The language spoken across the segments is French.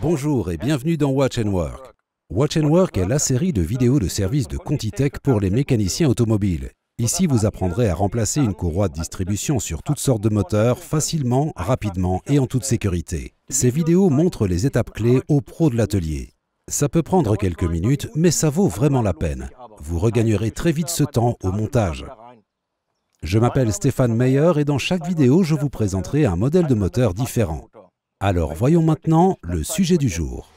Bonjour et bienvenue dans Watch and Work. Watch and Work est la série de vidéos de service de Contitech pour les mécaniciens automobiles. Ici, vous apprendrez à remplacer une courroie de distribution sur toutes sortes de moteurs facilement, rapidement et en toute sécurité. Ces vidéos montrent les étapes clés au pro de l'atelier. Ça peut prendre quelques minutes, mais ça vaut vraiment la peine. Vous regagnerez très vite ce temps au montage. Je m'appelle Stéphane Meyer et dans chaque vidéo, je vous présenterai un modèle de moteur différent. Alors voyons maintenant le sujet du jour.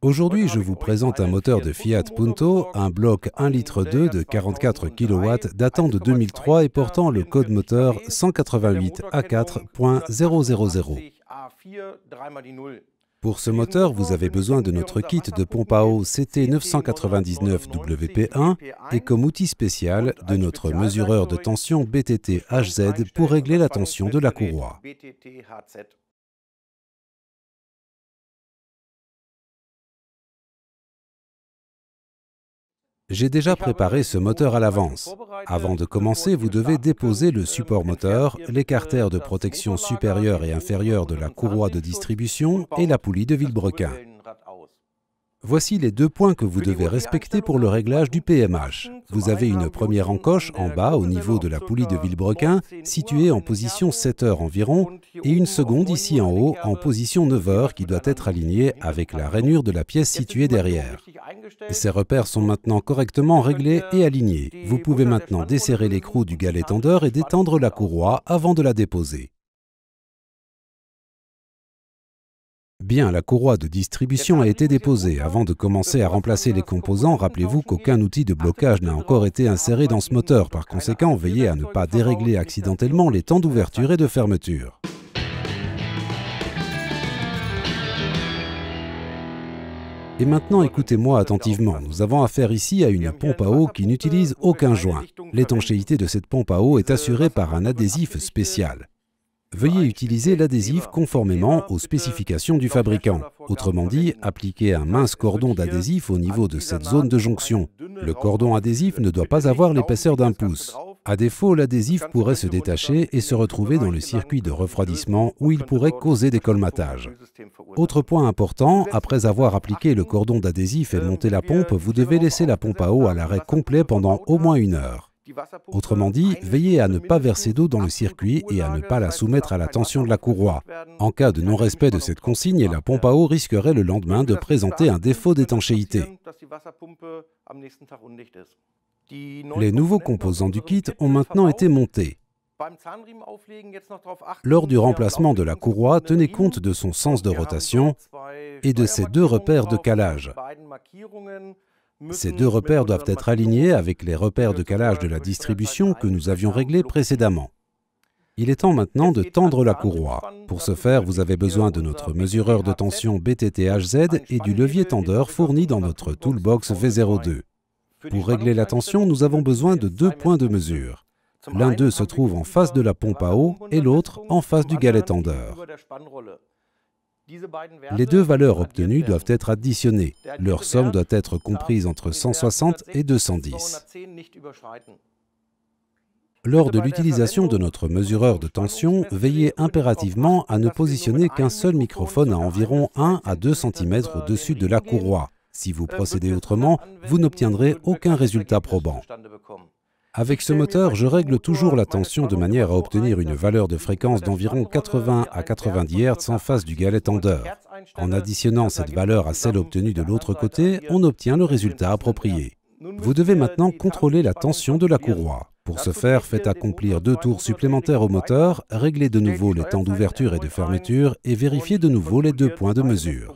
Aujourd'hui, je vous présente un moteur de Fiat Punto, un bloc 1,2 litre de 44 kW datant de 2003 et portant le code moteur 188A4.000. Pour ce moteur, vous avez besoin de notre kit de pompe à eau CT999WP1 et comme outil spécial de notre mesureur de tension BTT-HZ pour régler la tension de la courroie. J'ai déjà préparé ce moteur à l'avance. Avant de commencer, vous devez déposer le support moteur, les de protection supérieure et inférieure de la courroie de distribution et la poulie de vilebrequin. Voici les deux points que vous devez respecter pour le réglage du PMH. Vous avez une première encoche en bas au niveau de la poulie de vilebrequin, située en position 7 heures environ, et une seconde ici en haut en position 9 heures qui doit être alignée avec la rainure de la pièce située derrière. Ces repères sont maintenant correctement réglés euh, et alignés. Vous pouvez maintenant desserrer l'écrou du galet tendeur et détendre la courroie avant de la déposer. Bien, la courroie de distribution a été déposée. Avant de commencer à remplacer les composants, rappelez-vous qu'aucun outil de blocage n'a encore été inséré dans ce moteur. Par conséquent, veillez à ne pas dérégler accidentellement les temps d'ouverture et de fermeture. Et maintenant, écoutez-moi attentivement. Nous avons affaire ici à une pompe à eau qui n'utilise aucun joint. L'étanchéité de cette pompe à eau est assurée par un adhésif spécial. Veuillez utiliser l'adhésif conformément aux spécifications du fabricant. Autrement dit, appliquez un mince cordon d'adhésif au niveau de cette zone de jonction. Le cordon adhésif ne doit pas avoir l'épaisseur d'un pouce. À défaut, l'adhésif pourrait se détacher et se retrouver dans le circuit de refroidissement où il pourrait causer des colmatages. Autre point important, après avoir appliqué le cordon d'adhésif et monté la pompe, vous devez laisser la pompe à eau à l'arrêt complet pendant au moins une heure. Autrement dit, veillez à ne pas verser d'eau dans le circuit et à ne pas la soumettre à la tension de la courroie. En cas de non-respect de cette consigne, la pompe à eau risquerait le lendemain de présenter un défaut d'étanchéité. Les nouveaux composants du kit ont maintenant été montés. Lors du remplacement de la courroie, tenez compte de son sens de rotation et de ses deux repères de calage. Ces deux repères doivent être alignés avec les repères de calage de la distribution que nous avions réglés précédemment. Il est temps maintenant de tendre la courroie. Pour ce faire, vous avez besoin de notre mesureur de tension BTTHZ et du levier tendeur fourni dans notre toolbox V02. Pour régler la tension, nous avons besoin de deux points de mesure. L'un d'eux se trouve en face de la pompe à eau et l'autre en face du galet tendeur. Les deux valeurs obtenues doivent être additionnées. Leur somme doit être comprise entre 160 et 210. Lors de l'utilisation de notre mesureur de tension, veillez impérativement à ne positionner qu'un seul microphone à environ 1 à 2 cm au-dessus de la courroie. Si vous euh, procédez autrement, vous n'obtiendrez aucun résultat probant. Avec ce moteur, je règle toujours la tension de manière à obtenir une valeur de fréquence d'environ 80 à 90 Hz en face du galet tendeur. En additionnant cette valeur à celle obtenue de l'autre côté, on obtient le résultat approprié. Vous devez maintenant contrôler la tension de la courroie. Pour ce faire, faites accomplir deux tours supplémentaires au moteur, réglez de nouveau les temps d'ouverture et de fermeture et vérifiez de nouveau les deux points de mesure.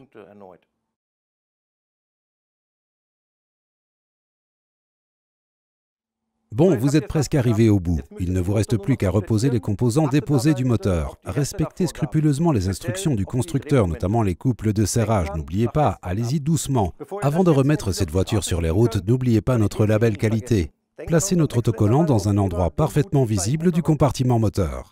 Bon, vous êtes presque arrivé au bout. Il ne vous reste plus qu'à reposer les composants déposés du moteur. Respectez scrupuleusement les instructions du constructeur, notamment les couples de serrage. N'oubliez pas, allez-y doucement. Avant de remettre cette voiture sur les routes, n'oubliez pas notre label qualité. Placez notre autocollant dans un endroit parfaitement visible du compartiment moteur.